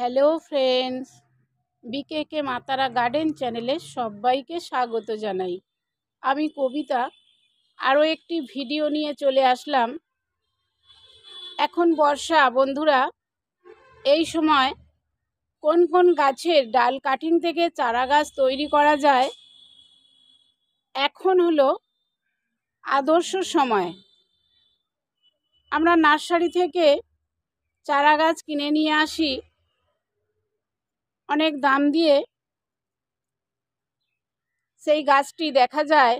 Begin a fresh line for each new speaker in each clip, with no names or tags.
hello friends বিকেকে মাতারা garden চ্যানেলে সবাইকে স্বাগত জানাই আমি কবিতা আরও একটি ভিডিও নিয়ে চলে আসলাম এখন বর্ষা বন্ধুরা এই সময় কোন কোন গাছের ডাল কাটিং থেকে চারা গাছ তৈরি করা যায় এখন হলো আদর্শ সময় আমরা নার্সারি থেকে চারা গাছ কিনে নিয়ে আসি অনেক দাম দিয়ে সেই গাছটি দেখা যায়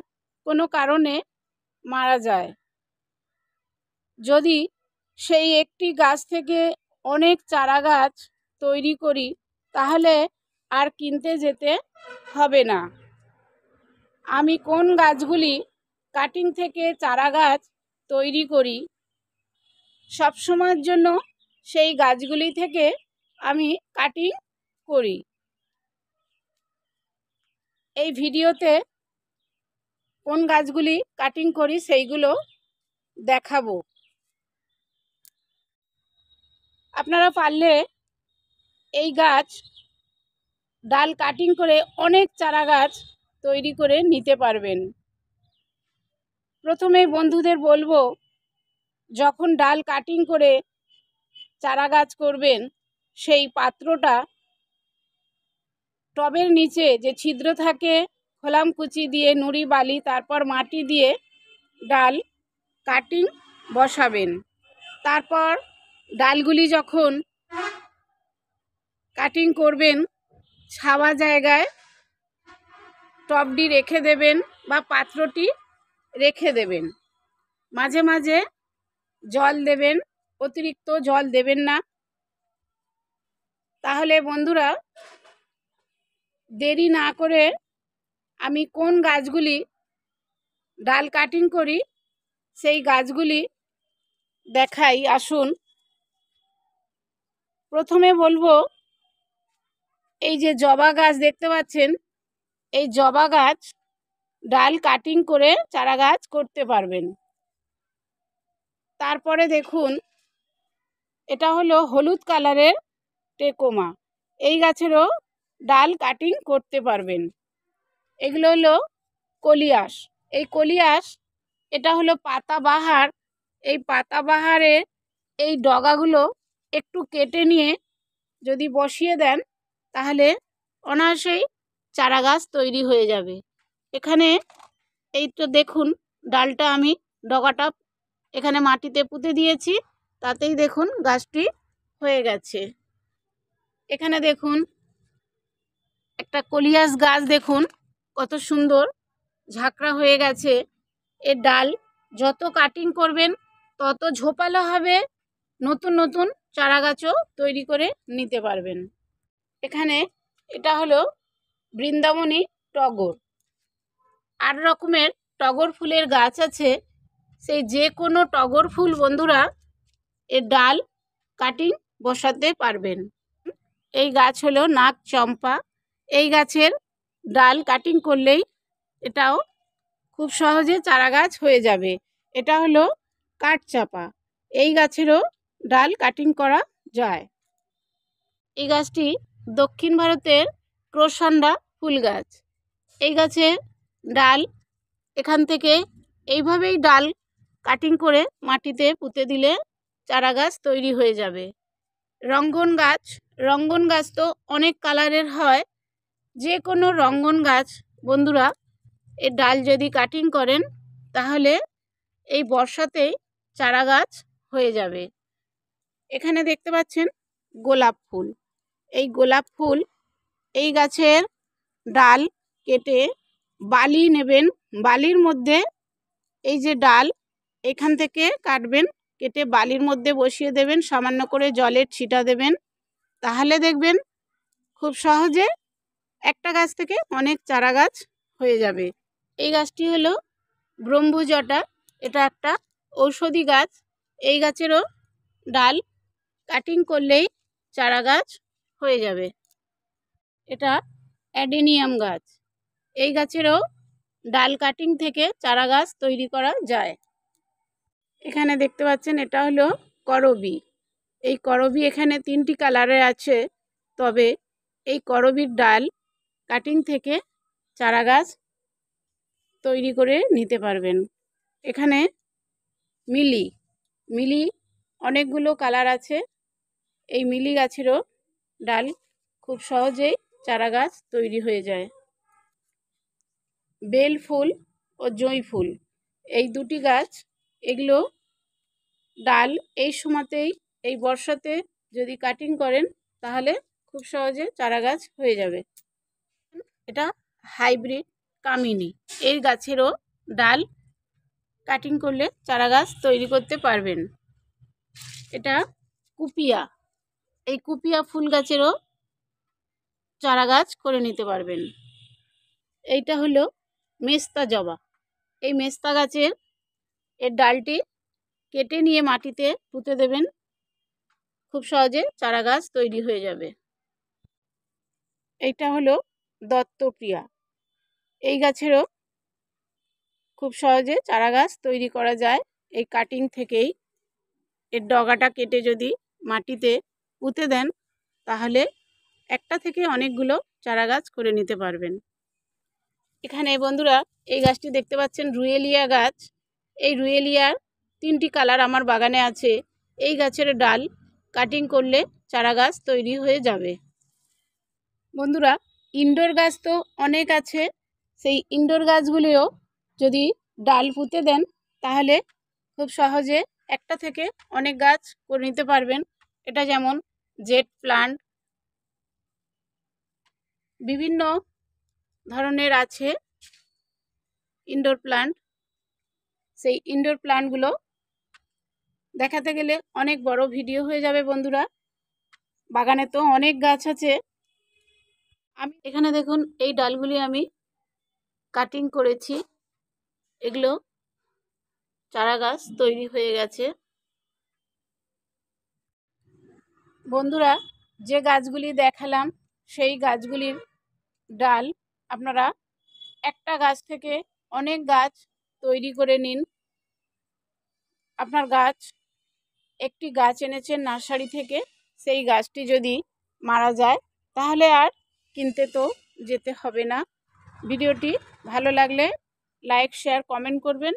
কোনো কারণে মারা যায় যদি সেই একটি গাছ থেকে অনেক চারা গাছ তৈরি করি তাহলে আর কিনতে যেতে হবে না আমি কোন গাছগুলি কাটিং থেকে চারা গাছ তৈরি করি সবসময়ের জন্য সেই গাছগুলি থেকে আমি কাটিং করি এই ভিডিওতে কোন গাছগুলি কাটিং করি সেইগুলো দেখাবো আপনারা পারলে এই গাছ ডাল কাটিং করে অনেক চারা গাছ তৈরি করে নিতে পারবেন প্রথমে বন্ধুদের বলবো যখন ডাল কাটিং করে চারা গাছ করবেন সেই পাত্রটা টবের নিচে যে ছিদ্র থাকে খোলাম কুচি দিয়ে নুড়ি বালি তারপর মাটি দিয়ে ডাল কাটিং বসাবেন তারপর ডালগুলি যখন কাটিং করবেন ছাওয়া জায়গায় টবটি রেখে দেবেন বা পাত্রটি রেখে দেবেন মাঝে মাঝে জল দেবেন অতিরিক্ত জল দেবেন না তাহলে বন্ধুরা দেরি না করে আমি কোন গাছগুলি ডাল কাটিং করি সেই গাছগুলি দেখাই আসুন প্রথমে বলবো এই যে জবা গাছ দেখতে পাচ্ছেন এই জবা গাছ ডাল কাটিং করে চারা গাছ করতে পারবেন তারপরে দেখুন এটা হলো হলুদ কালারের টেকোমা এই গাছেরও ডাল কাটিং করতে পারবেন এগুলো হলো কলিয়াস এই কলিয়াস এটা হলো পাতাবাহার এই পাতাবাহারের এই ডগাগুলো একটু কেটে নিয়ে যদি বসিয়ে দেন তাহলে অনায়াসেই চারা গাছ তৈরি হয়ে যাবে এখানে এই তো দেখুন ডালটা আমি ডগাটা এখানে মাটিতে পুঁতে দিয়েছি তাতেই দেখুন গাছটি হয়ে গেছে এখানে দেখুন একটা কলিয়াস গাছ দেখুন কত সুন্দর ঝাঁকড়া হয়ে গেছে এর ডাল যত কাটিং করবেন তত ঝোপালো হবে নতুন নতুন চারা গাছও তৈরি করে নিতে পারবেন এখানে এটা হলো বৃন্দাবনী টগর আর রকমের টগর ফুলের গাছ আছে সেই যে কোনো টগর ফুল বন্ধুরা এর ডাল কাটিং বসাতে পারবেন এই গাছ হলো নাক চম্পা এই গাছের ডাল কাটিং করলেই এটাও খুব সহজে চারা গাছ হয়ে যাবে এটা হলো কাঠচাপা এই গাছেরও ডাল কাটিং করা যায় এই গাছটি দক্ষিণ ভারতের ক্রোসন্ডা ফুল গাছ এই গাছের ডাল এখান থেকে এইভাবেই ডাল কাটিং করে মাটিতে পুঁতে দিলে চারা গাছ তৈরি হয়ে যাবে রঙ্গন গাছ রঙ্গন গাছ তো অনেক কালারের হয় যে কোনো রঙ্গন গাছ বন্ধুরা এ ডাল যদি কাটিং করেন তাহলে এই বর্ষাতেই চারা গাছ হয়ে যাবে এখানে দেখতে পাচ্ছেন গোলাপ ফুল এই গোলাপ ফুল এই গাছের ডাল কেটে বালি নেবেন বালির মধ্যে এই যে ডাল এখান থেকে কাটবেন কেটে বালির মধ্যে বসিয়ে দেবেন সামান্য করে জলের ছিটা দেবেন তাহলে দেখবেন খুব সহজে একটা গাছ থেকে অনেক চারা গাছ হয়ে যাবে এই গাছটি হলো ব্রহ্মজটা এটা একটা ঔষধি গাছ এই গাছেরও ডাল কাটিং করলেই চারা গাছ হয়ে যাবে এটা অ্যাডেনিয়াম গাছ এই গাছেরও ডাল কাটিং থেকে চারা গাছ তৈরি করা যায় এখানে দেখতে পাচ্ছেন এটা হলো করবি এই করবি এখানে তিনটি কালারের আছে তবে এই করবির ডাল কাটিং থেকে চারা গাছ তৈরি করে নিতে পারবেন এখানে মিলি মিলি অনেকগুলো কালার আছে এই মিলি গাছেরও ডাল খুব সহজেই চারা গাছ তৈরি হয়ে যায় বেল ফুল ও জঁই ফুল এই দুটি গাছ এগুলো ডাল এই সময়তেই এই বর্ষাতে যদি কাটিং করেন তাহলে খুব সহজে চারা গাছ হয়ে যাবে এটা হাইব্রিড কামিনী এই গাছেরও ডাল কাটিং করলে চারা গাছ তৈরি করতে পারবেন এটা কুপিয়া এই কুপিয়া ফুল গাছেরও চারা গাছ করে নিতে পারবেন এইটা হলো মেস্তা জবা এই মেস্তা গাছের এর ডালটি কেটে নিয়ে মাটিতে পুঁতে দেবেন খুব সহজে চারা গাছ তৈরি হয়ে যাবে এইটা হলো দত্তপ্রিয়া এই গাছেরও খুব সহজে চারা গাছ তৈরি করা যায় এই কাটিং থেকেই এর ডগাটা কেটে যদি মাটিতে পুঁতে দেন তাহলে একটা থেকে অনেকগুলো চারা গাছ করে নিতে পারবেন এখানে বন্ধুরা এই গাছটি দেখতে পাচ্ছেন রুয়েলিয়া গাছ এই রুয়েলিয়ার তিনটি কালার আমার বাগানে আছে এই গাছের ডাল কাটিং করলে চারা গাছ তৈরি হয়ে যাবে বন্ধুরা ইনডোর গাছ তো অনেক আছে সেই ইনডোর গাছগুলিও যদি ডাল পুঁতে দেন তাহলে খুব সহজে একটা থেকে অনেক গাছ করে নিতে পারবেন এটা যেমন জেট প্লান্ট বিভিন্ন ধরনের আছে ইনডোর প্লান্ট সেই ইনডোর প্লান্টগুলো দেখাতে গেলে অনেক বড় ভিডিও হয়ে যাবে বন্ধুরা বাগানে তো অনেক গাছ আছে আমি এখানে দেখুন এই ডালগুলি আমি কাটিং করেছি এগুলো চারা গাছ তৈরি হয়ে গেছে বন্ধুরা যে গাছগুলি দেখালাম সেই গাছগুলির ডাল আপনারা একটা গাছ থেকে অনেক গাছ তৈরি করে নিন আপনার গাছ একটি গাছ এনেছেন নার্সারি থেকে সেই গাছটি যদি মারা যায় তাহলে আর কিনতে তো যেতে হবে না ভিডিওটি ভালো লাগলে লাইক শেয়ার কমেন্ট করবেন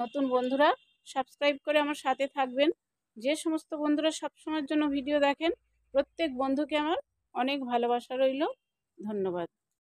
নতুন বন্ধুরা সাবস্ক্রাইব করে আমার সাথে থাকবেন যে সমস্ত বন্ধুরা সবসময়ের জন্য ভিডিও দেখেন প্রত্যেক বন্ধুকে আমার অনেক ভালোবাসা রইল ধন্যবাদ